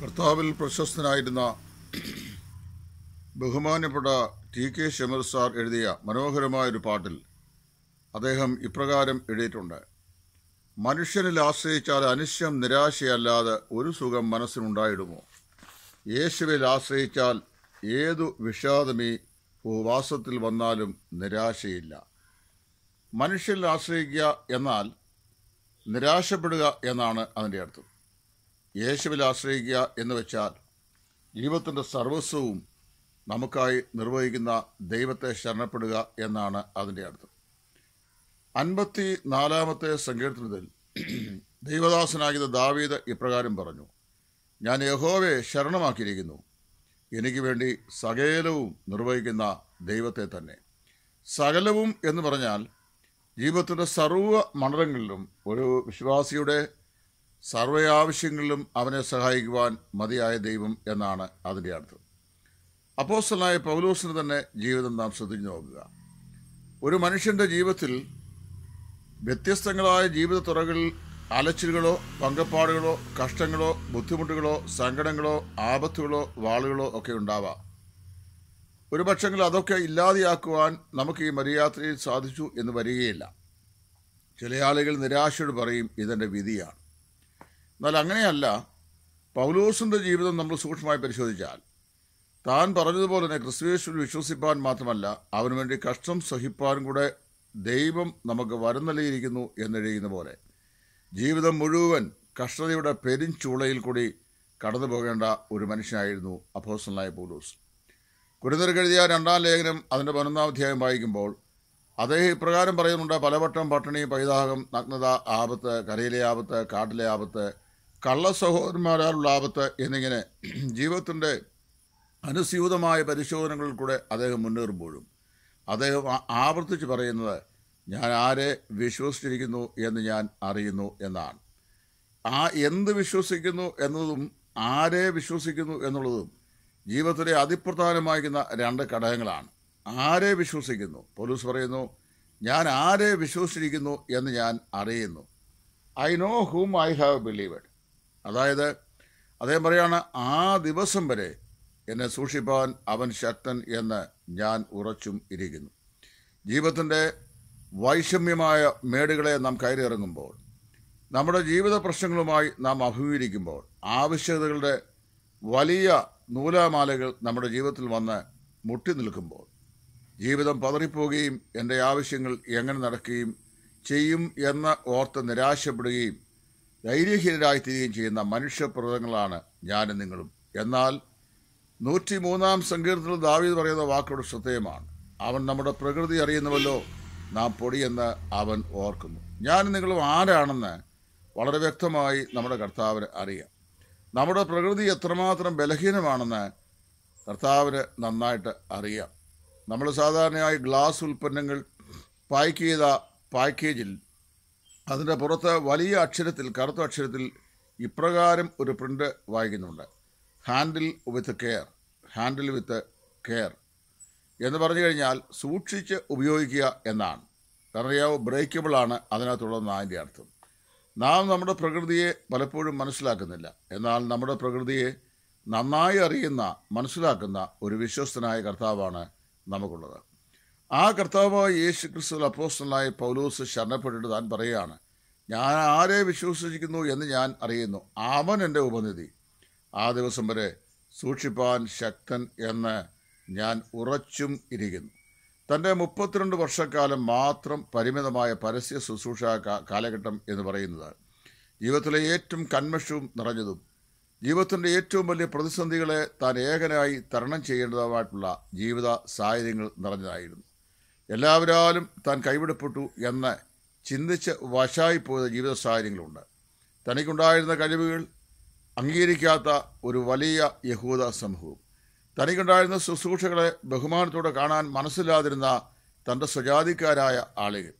കർത്താവിൽ പ്രശസ്തനായിരുന്ന ബഹുമാനപ്പെട്ട T K Shameer sir എഴുതിയ മനോഹരമായൊരു പാട്ടിൽ അദ്ദേഹം ഇപ്രകാരം എഴുതിയിട്ടുണ്ട് മനുഷ്യനിൽ ആശ്രയിച്ചാൽ അനിശ്യം നിരാശയല്ലാതെ ഒരു സുഖം മനസ്സിനുണ്ടായിടുമോ യേശുവിൽ ആശ്രയിച്ചാൽ ഏതു വിഷാദമേ ഉപവാസത്തിൽ വന്നാലും നിരാശയില്ല മനുഷ്യനിൽ ആശ്രയിക്കുക എന്നാൽ നിരാശപ്പെടുക എന്നാണ് അതിൻ്റെ അർത്ഥം യേശുവിൽ ആശ്രയിക്കുക എന്ന് വെച്ചാൽ ജീവിതത്തിൻ്റെ സർവസ്വവും നമുക്കായി നിർവഹിക്കുന്ന ദൈവത്തെ ശരണപ്പെടുക എന്നാണ് അതിൻ്റെ അർത്ഥം അൻപത്തി നാലാമത്തെ സങ്കീർത്തനത്തിൽ ദൈവദാസനാകുന്ന ദാവീദ് ഇപ്രകാരം പറഞ്ഞു ഞാൻ യഹോവയെ ശരണമാക്കിയിരിക്കുന്നു എനിക്ക് വേണ്ടി സകലവും നിർവഹിക്കുന്ന ദൈവത്തെ തന്നെ സകലവും എന്ന് പറഞ്ഞാൽ ജീവിതത്തിൻ്റെ സർവ്വ മണ്ഡലങ്ങളിലും ഒരു വിശ്വാസിയുടെ സർവ ആവശ്യങ്ങളിലും അവനെ സഹായിക്കുവാൻ മതിയായ ദൈവം എന്നാണ് അതിൻ്റെ അർത്ഥം അപ്പോസ്റ്റലായ പൗലോസിന് തന്നെ ജീവിതം നാം ശ്രദ്ധിച്ചു നോക്കുക ഒരു മനുഷ്യൻ്റെ ജീവിതത്തിൽ വ്യത്യസ്തങ്ങളായ ജീവിത തുറകളിൽ അലച്ചിലുകളോ പങ്കപ്പാടുകളോ കഷ്ടങ്ങളോ ബുദ്ധിമുട്ടുകളോ സങ്കടങ്ങളോ ആപത്തുകളോ വാളുകളോ ഒക്കെ ഉണ്ടാവാം ഒരു പക്ഷെങ്കിൽ അതൊക്കെ ഇല്ലാതെയാക്കുവാൻ നമുക്ക് ഈ മര്യാദയിൽ സാധിച്ചു എന്ന് വരികയില്ല ചില ആളുകൾ നിരാശയോട് പറയും ഇതെൻ്റെ വിധിയാണ് എന്നാൽ അങ്ങനെയല്ല പൗലോസിൻ്റെ ജീവിതം നമ്മൾ സൂക്ഷ്മമായി പരിശോധിച്ചാൽ താൻ പറഞ്ഞതുപോലെ തന്നെ ക്രിസ്തുവേശുവിൽ വിശ്വസിപ്പാൻ മാത്രമല്ല അവന് വേണ്ടി കഷ്ടം സഹിപ്പാനും കൂടെ ദൈവം നമുക്ക് വരം നൽകിയിരിക്കുന്നു എന്നെഴുതിയുന്ന പോലെ ജീവിതം മുഴുവൻ കഷ്ടതയുടെ ചൂളയിൽ കൂടി കടന്നു പോകേണ്ട ഒരു മനുഷ്യനായിരുന്നു അഫോസനായ പൗലൂസ് കുരുന്നർക്കെഴുതിയ രണ്ടാം ലേഖനം അതിൻ്റെ പതിനൊന്നാം അധ്യായം വായിക്കുമ്പോൾ അദ്ദേഹം ഇപ്രകാരം പറയുന്നുണ്ട് പലവട്ടം പട്ടിണി പൈതാകം നഗ്നത ആപത്ത് കരയിലെ ആപത്ത് കാട്ടിലെ ആപത്ത് കള്ള സഹോദരന്മാരാലുള്ള ആപത്ത് എന്നിങ്ങനെ ജീവിതത്തിൻ്റെ അനുസ്യൂതമായ പരിശോധനകളിൽ കൂടെ അദ്ദേഹം മുന്നേറുമ്പോഴും അദ്ദേഹം ആവർത്തിച്ച് പറയുന്നത് ഞാൻ ആരെ വിശ്വസിച്ചിരിക്കുന്നു എന്ന് ഞാൻ അറിയുന്നു എന്നാണ് ആ എന്ത് വിശ്വസിക്കുന്നു എന്നതും ആരെ വിശ്വസിക്കുന്നു എന്നുള്ളതും ജീവിതത്തിലെ അതിപ്രധാനമായിരിക്കുന്ന രണ്ട് ഘടകങ്ങളാണ് ആരെ വിശ്വസിക്കുന്നു പോലീസ് പറയുന്നു ഞാൻ ആരെ വിശ്വസിച്ചിരിക്കുന്നു എന്ന് ഞാൻ അറിയുന്നു I know whom I have believed അതായത് അദ്ദേഹം പറയാണ് ആ ദിവസം വരെ എന്നെ സൂക്ഷിപ്പാൻ അവൻ ശക്തൻ എന്ന് ഞാൻ ഉറച്ചും ഇരിക്കുന്നു ജീവിതത്തിൻ്റെ വൈഷമ്യമായ മേടുകളെ നാം കയറിയിറങ്ങുമ്പോൾ നമ്മുടെ ജീവിത പ്രശ്നങ്ങളുമായി നാം അഭിമുഖീകരിക്കുമ്പോൾ ആവശ്യകതകളുടെ വലിയ നൂലാമാലകൾ നമ്മുടെ ജീവിതത്തിൽ വന്ന് മുട്ടി നിൽക്കുമ്പോൾ ജീവിതം പതറിപ്പോവുകയും എൻ്റെ ആവശ്യങ്ങൾ എങ്ങനെ നടക്കുകയും ചെയ്യും എന്ന് ഓർത്ത് നിരാശപ്പെടുകയും ധൈര്യഹീനരായി തീരുകയും ചെയ്യുന്ന മനുഷ്യപ്രതങ്ങളാണ് ഞാനും നിങ്ങളും എന്നാൽ മൂന്നാം സങ്കീർത്തനത്തിൽ ദാവീദ് പറയുന്ന വാക്കോട് ശ്രദ്ധേയമാണ് അവൻ നമ്മുടെ പ്രകൃതി അറിയുന്നുവല്ലോ നാം പൊടിയെന്ന് അവൻ ഓർക്കുന്നു ഞാനും നിങ്ങളും ആരാണെന്ന് വളരെ വ്യക്തമായി നമ്മുടെ കർത്താവിന് അറിയാം നമ്മുടെ പ്രകൃതി എത്രമാത്രം ബലഹീനമാണെന്ന് കർത്താവിന് നന്നായിട്ട് അറിയാം നമ്മൾ സാധാരണയായി ഗ്ലാസ് ഉൽപ്പന്നങ്ങൾ പാക്ക് ചെയ്ത പാക്കേജിൽ അതിൻ്റെ പുറത്ത് വലിയ അക്ഷരത്തിൽ കറുത്ത അക്ഷരത്തിൽ ഇപ്രകാരം ഒരു പ്രിൻ്റ് വായിക്കുന്നുണ്ട് handle with care handle with care എന്ന് പറഞ്ഞു കഴിഞ്ഞാൽ സൂക്ഷിച്ച് ഉപയോഗിക്കുക എന്നാണ് കാരണം അറിയാവോ ബ്രേക്കബിളാണ് അതിനകത്തുള്ളതെന്ന് അതിൻ്റെ അർത്ഥം നാം നമ്മുടെ പ്രകൃതിയെ പലപ്പോഴും മനസ്സിലാക്കുന്നില്ല എന്നാൽ നമ്മുടെ പ്രകൃതിയെ നന്നായി അറിയുന്ന മനസ്സിലാക്കുന്ന ഒരു വിശ്വസ്തനായ കർത്താവാണ് നമുക്കുള്ളത് ആ കർത്താവായ യേശു ക്രിസ്തു അപ്പോസ്റ്റലായ പൗലൂസ് ശരണപ്പെട്ടിട്ട് താൻ പറയുകയാണ് ഞാൻ ആരെ വിശ്വസിച്ചിരിക്കുന്നു എന്ന് ഞാൻ അറിയുന്നു അവൻ എൻ്റെ ഉപനിധി ആ ദിവസം വരെ സൂക്ഷിപ്പാൻ ശക്തൻ എന്ന് ഞാൻ ഉറച്ചും ഇരിക്കുന്നു തൻ്റെ മുപ്പത്തിരണ്ട് വർഷക്കാലം മാത്രം പരിമിതമായ പരസ്യ ശുശ്രൂഷ കാലഘട്ടം എന്ന് പറയുന്നത് ജീവിതത്തിലെ ഏറ്റവും കന്മഷവും നിറഞ്ഞതും ജീവിതത്തിൻ്റെ ഏറ്റവും വലിയ പ്രതിസന്ധികളെ താൻ ഏകനായി തരണം ചെയ്യേണ്ടതുമായിട്ടുള്ള ജീവിത സാഹചര്യങ്ങൾ നിറഞ്ഞതായിരുന്നു എല്ലാവരാലും താൻ കൈവിടപ്പെട്ടു എന്ന് ചിന്തിച്ച് വശായിപ്പോയ ജീവിത സാഹചര്യങ്ങളുണ്ട് തനിക്കുണ്ടായിരുന്ന കഴിവുകൾ അംഗീകരിക്കാത്ത ഒരു വലിയ യഹൂദ സമൂഹവും തനിക്കുണ്ടായിരുന്ന ശുശ്രൂഷകളെ ബഹുമാനത്തോടെ കാണാൻ മനസ്സില്ലാതിരുന്ന തൻ്റെ സ്വജാതിക്കാരായ ആളുകൾ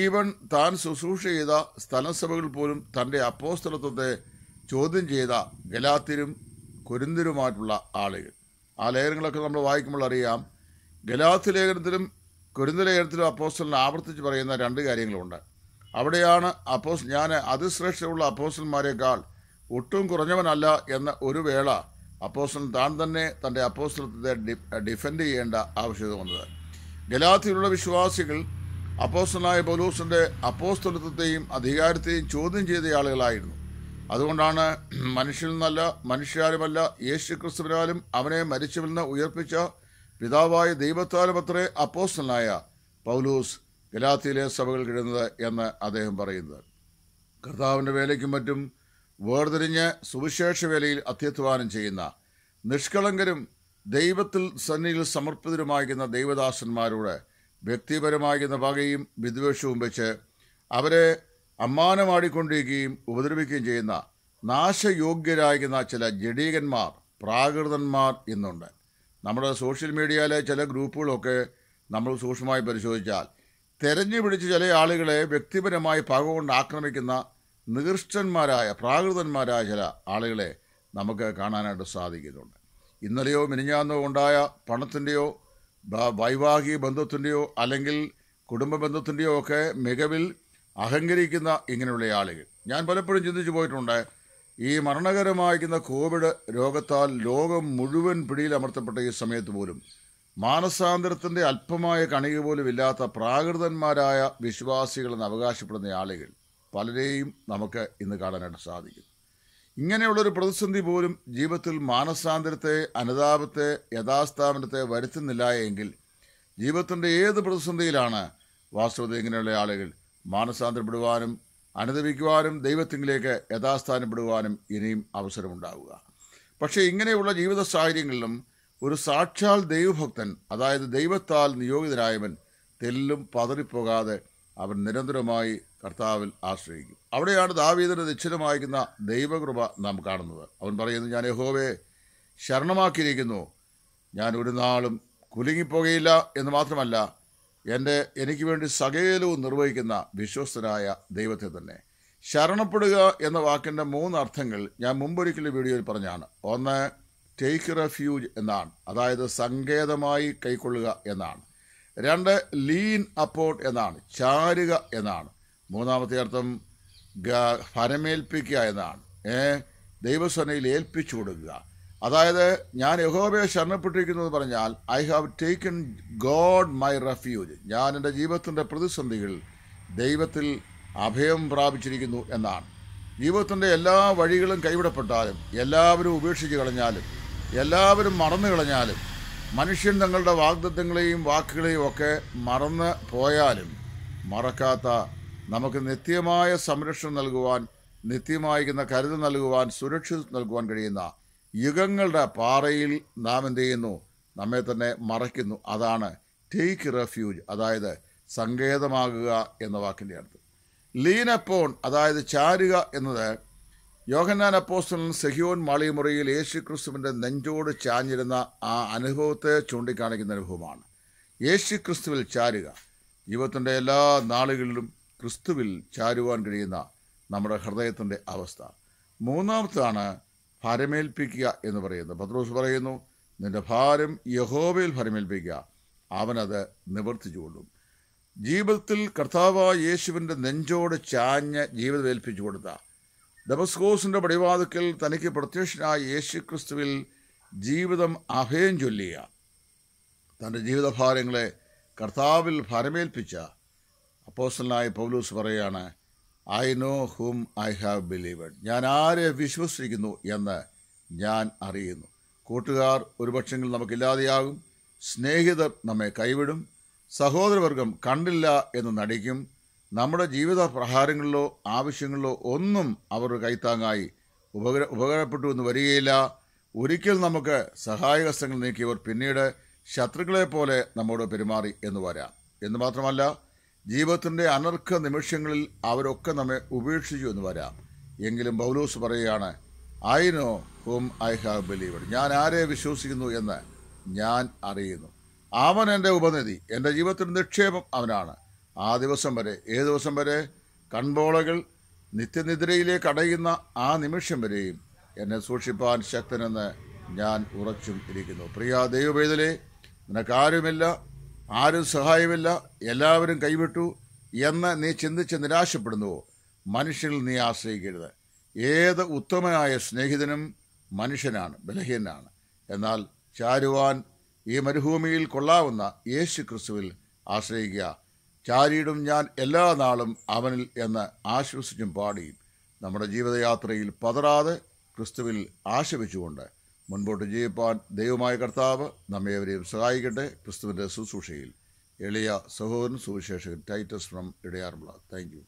ഈവൻ താൻ ശുശ്രൂഷ ചെയ്ത സ്ഥലസഭകൾ പോലും തൻ്റെ അപ്പോസ്തലത്വത്തെ ചോദ്യം ചെയ്ത ഗലാത്തിരും കൊരിന്തിരുമായിട്ടുള്ള ആളുകൾ ആ ലേഖനങ്ങളൊക്കെ നമ്മൾ വായിക്കുമ്പോൾ അറിയാം ഗലാത്തി ലേഖനത്തിലും കുരുന്തലേഖനത്തിലും അപ്പോസ്റ്റലിന് ആവർത്തിച്ച് പറയുന്ന രണ്ട് കാര്യങ്ങളുണ്ട് അവിടെയാണ് അപ്പോസ് ഞാൻ അതിശ്രേഷ്ഠയുള്ള അപ്പോസ്റ്റന്മാരെക്കാൾ ഒട്ടും കുറഞ്ഞവനല്ല എന്ന ഒരു വേള അപ്പോസ്റ്റൻ താൻ തന്നെ തൻ്റെ അപ്പോസ്റ്റലത്തെ ഡിഫെൻഡ് ചെയ്യേണ്ട ആവശ്യത വന്നത് ഗലാത്തിയിലുള്ള വിശ്വാസികൾ അപ്പോസ്റ്റലായ പൊലൂസിൻ്റെ അപ്പോസ്തലത്വത്തെയും അധികാരത്തെയും ചോദ്യം ചെയ്ത ആളുകളായിരുന്നു അതുകൊണ്ടാണ് മനുഷ്യനിൽ നിന്നല്ല യേശു ക്രിസ്തുവിനാലും അവനെ മരിച്ചുവിൽ നിന്ന് ഉയർപ്പിച്ച പിതാവായ ദൈവത്താലും അത്രേ അപ്പോസ്റ്റലായ പൗലൂസ് ഗലാത്തിയിലെ സഭകൾ കിടുന്നത് എന്ന് അദ്ദേഹം പറയുന്നത് കർത്താവിൻ്റെ വേലയ്ക്കും മറ്റും വേർതിരിഞ്ഞ് സുവിശേഷ വേലയിൽ അത്യധ്വാനം ചെയ്യുന്ന നിഷ്കളങ്കരും ദൈവത്തിൽ സന്നിധിയിൽ സമർപ്പിതരുമായിരിക്കുന്ന ദൈവദാസന്മാരോട് വ്യക്തിപരമായിരിക്കുന്ന വകയും വിദ്വേഷവും വെച്ച് അവരെ അമ്മാനമാടിക്കൊണ്ടിരിക്കുകയും ഉപദ്രവിക്കുകയും ചെയ്യുന്ന നാശയോഗ്യരായിരിക്കുന്ന ചില ജഡീകന്മാർ പ്രാകൃതന്മാർ എന്നുണ്ട് നമ്മുടെ സോഷ്യൽ മീഡിയയിലെ ചില ഗ്രൂപ്പുകളൊക്കെ നമ്മൾ സൂക്ഷ്മമായി പരിശോധിച്ചാൽ തെരഞ്ഞു പിടിച്ച് ചില ആളുകളെ വ്യക്തിപരമായി കൊണ്ട് ആക്രമിക്കുന്ന നികൃഷ്ടന്മാരായ പ്രാകൃതന്മാരായ ചില ആളുകളെ നമുക്ക് കാണാനായിട്ട് സാധിക്കുന്നുണ്ട് ഇന്നലെയോ മിനിഞ്ഞാന്നോ ഉണ്ടായ പണത്തിൻ്റെയോ വൈവാഹിക ബന്ധത്തിൻ്റെയോ അല്ലെങ്കിൽ കുടുംബ ബന്ധത്തിൻ്റെയോ ഒക്കെ മികവിൽ അഹങ്കരിക്കുന്ന ഇങ്ങനെയുള്ള ആളുകൾ ഞാൻ പലപ്പോഴും ചിന്തിച്ചു പോയിട്ടുണ്ട് ഈ മരണകരമായിരിക്കുന്ന കോവിഡ് രോഗത്താൽ ലോകം മുഴുവൻ പിടിയിലമർത്തപ്പെട്ട ഈ സമയത്ത് പോലും മാനസാന്തരത്തിൻ്റെ അല്പമായ കണിക പോലും ഇല്ലാത്ത പ്രാകൃതന്മാരായ വിശ്വാസികളെന്ന് അവകാശപ്പെടുന്ന ആളുകൾ പലരെയും നമുക്ക് ഇന്ന് കാണാനായിട്ട് സാധിക്കും ഇങ്ങനെയുള്ളൊരു പ്രതിസന്ധി പോലും ജീവിതത്തിൽ മാനസാന്തരത്തെ അനുതാപത്തെ യഥാസ്ഥാപനത്തെ വരുത്തുന്നില്ല എങ്കിൽ ജീവിതത്തിൻ്റെ ഏത് പ്രതിസന്ധിയിലാണ് വാസ്തവത്തിൽ ഇങ്ങനെയുള്ള ആളുകൾ മാനസാന്തരപ്പെടുവാനും അനുദവിക്കുവാനും ദൈവത്തിങ്കിലേക്ക് യഥാസ്ഥാനപ്പെടുവാനും ഇനിയും അവസരമുണ്ടാവുക പക്ഷേ ഇങ്ങനെയുള്ള ജീവിത സാഹചര്യങ്ങളിലും ഒരു സാക്ഷാൽ ദൈവഭക്തൻ അതായത് ദൈവത്താൽ നിയോഗിതരായവൻ തെല്ലും പതറിപ്പോകാതെ അവൻ നിരന്തരമായി കർത്താവിൽ ആശ്രയിക്കും അവിടെയാണ് ദാവീദിനെ നിശ്ചലമായിരിക്കുന്ന ദൈവകൃപ നാം കാണുന്നത് അവൻ പറയുന്നു ഞാൻ യഹോവയെ ശരണമാക്കിയിരിക്കുന്നു ഞാൻ ഒരു നാളും കുലുങ്ങിപ്പോകയില്ല എന്ന് മാത്രമല്ല എൻ്റെ എനിക്ക് വേണ്ടി സകലവും നിർവഹിക്കുന്ന വിശ്വസ്തനായ ദൈവത്തെ തന്നെ ശരണപ്പെടുക എന്ന വാക്കിൻ്റെ മൂന്ന് അർത്ഥങ്ങൾ ഞാൻ മുമ്പൊരിക്കലും വീഡിയോയിൽ പറഞ്ഞാണ് ഒന്ന് ടേക്ക് റെഫ്യൂജ് എന്നാണ് അതായത് സങ്കേതമായി കൈക്കൊള്ളുക എന്നാണ് രണ്ട് ലീൻ അപ്പോട്ട് എന്നാണ് ചാരുക എന്നാണ് മൂന്നാമത്തെ അർത്ഥം ഫലമേൽപ്പിക്കുക എന്നാണ് ഏ ദൈവസേനയിൽ ഏൽപ്പിച്ചു കൊടുക്കുക അതായത് ഞാൻ യഹോബയെ ശരണപ്പെട്ടിരിക്കുന്നത് പറഞ്ഞാൽ I have taken God my refuge ഞാൻ എൻ്റെ ജീവിതത്തിൻ്റെ പ്രതിസന്ധികൾ ദൈവത്തിൽ അഭയം പ്രാപിച്ചിരിക്കുന്നു എന്നാണ് ജീവിതത്തിൻ്റെ എല്ലാ വഴികളും കൈവിടപ്പെട്ടാലും എല്ലാവരും ഉപേക്ഷിച്ച് കളഞ്ഞാലും എല്ലാവരും മറന്നു കളഞ്ഞാലും മനുഷ്യൻ തങ്ങളുടെ വാഗ്ദത്തങ്ങളെയും വാക്കുകളെയും ഒക്കെ മറന്ന് പോയാലും മറക്കാത്ത നമുക്ക് നിത്യമായ സംരക്ഷണം നൽകുവാൻ നിത്യമായിരിക്കുന്ന കരുതൽ നൽകുവാൻ സുരക്ഷിതം നൽകുവാൻ കഴിയുന്ന യുഗങ്ങളുടെ പാറയിൽ നാം എന്ത് ചെയ്യുന്നു നമ്മെ തന്നെ മറയ്ക്കുന്നു അതാണ് ടേക്ക് റെഫ്യൂജ് അതായത് സങ്കേതമാകുക എന്ന വാക്കിൻ്റെ അടുത്ത് ലീൻ അപ്പോൺ അതായത് ചാരുക എന്നത് യോഹന്നാൻ അപ്പോസ്റ്റലൻ സെഹിയോൻ മാളിമുറിയിൽ യേശു ക്രിസ്തുവിൻ്റെ നെഞ്ചോട് ചാഞ്ഞിരുന്ന ആ അനുഭവത്തെ ചൂണ്ടിക്കാണിക്കുന്ന അനുഭവമാണ് യേശു ക്രിസ്തുവിൽ ചാരുക ജീവിതത്തിൻ്റെ എല്ലാ നാളുകളിലും ക്രിസ്തുവിൽ ചാരുവാൻ കഴിയുന്ന നമ്മുടെ ഹൃദയത്തിൻ്റെ അവസ്ഥ മൂന്നാമത്താണ് ഭരമേൽപ്പിക്കുക എന്ന് പറയുന്നു പത്രോസ് പറയുന്നു നിന്റെ ഭാരം യഹോവയിൽ ഭരമേൽപ്പിക്കുക അവനത് കൊള്ളും ജീവിതത്തിൽ കർത്താവായ യേശുവിൻ്റെ നെഞ്ചോട് ചാഞ്ഞ് ജീവിതം ഏൽപ്പിച്ചു കൊടുത്ത ഡബസ്കോസിൻ്റെ പടിവാതിക്കൽ തനിക്ക് പ്രത്യക്ഷനായ യേശു ക്രിസ്തുവിൽ ജീവിതം അഭയം ചൊല്ലിയ തൻ്റെ ജീവിതഭാരങ്ങളെ കർത്താവിൽ ഭരമേൽപ്പിച്ച അപ്പോസലായ പൗലൂസ് പറയുകയാണ് I know whom I have believed ഞാൻ ആരെ വിശ്വസിക്കുന്നു എന്ന് ഞാൻ അറിയുന്നു കൂട്ടുകാർ ഒരുപക്ഷെങ്കിൽ നമുക്കില്ലാതെയാകും സ്നേഹിതർ നമ്മെ കൈവിടും സഹോദരവർഗം കണ്ടില്ല എന്ന് നടിക്കും നമ്മുടെ ജീവിത പ്രഹാരങ്ങളിലോ ആവശ്യങ്ങളിലോ ഒന്നും അവർ കൈത്താങ്ങായി ഉപകര ഉപകാരപ്പെട്ടു എന്ന് വരികയില്ല ഒരിക്കൽ നമുക്ക് സഹായഹസ്തങ്ങൾ നീക്കിയവർ പിന്നീട് ശത്രുക്കളെ പോലെ നമ്മോട് പെരുമാറി എന്ന് വരാം എന്ന് മാത്രമല്ല ജീവിതത്തിൻ്റെ അനർഘ നിമിഷങ്ങളിൽ അവരൊക്കെ നമ്മെ ഉപേക്ഷിച്ചു എന്ന് വരാം എങ്കിലും ബൗലൂസ് പറയുകയാണ് I know whom I have believed ഞാൻ ആരെ വിശ്വസിക്കുന്നു എന്ന് ഞാൻ അറിയുന്നു അവൻ എൻ്റെ ഉപനിധി എൻ്റെ ജീവിതത്തിൻ്റെ നിക്ഷേപം അവനാണ് ആ ദിവസം വരെ ഏത് ദിവസം വരെ കൺപോളകൾ നിത്യനിദ്രയിലേക്ക് അടയുന്ന ആ നിമിഷം വരെയും എന്നെ സൂക്ഷിപ്പാൻ ശക്തനെന്ന് ഞാൻ ഉറച്ചും ഇരിക്കുന്നു പ്രിയ ദൈവവേദലേ നിനക്കാരുമില്ല ആരും സഹായമില്ല എല്ലാവരും കൈവിട്ടു എന്ന് നീ ചിന്തിച്ച് നിരാശപ്പെടുന്നുവോ മനുഷ്യരിൽ നീ ആശ്രയിക്കരുത് ഏത് ഉത്തമനായ സ്നേഹിതനും മനുഷ്യനാണ് ബലഹീനാണ് എന്നാൽ ചാരുവാൻ ഈ മരുഭൂമിയിൽ കൊള്ളാവുന്ന യേശു ക്രിസ്തുവിൽ ആശ്രയിക്കുക ചാരിയിടും ഞാൻ എല്ലാ നാളും അവനിൽ എന്ന് ആശ്വസിച്ചും പാടിയും നമ്മുടെ ജീവിതയാത്രയിൽ പതറാതെ ക്രിസ്തുവിൽ ആശവിച്ചുകൊണ്ട് മുൻപോട്ട് ജീവിപ്പാൻ ദൈവമായ കർത്താവ് അവരെയും സഹായിക്കട്ടെ ക്രിസ്തുവിൻ്റെ ശുശ്രൂഷയിൽ എളിയ സഹോദരൻ സുവിശേഷകൻ ടൈറ്റസ് ഫ്രം ഇടയാറുമുള്ള താങ്ക് യു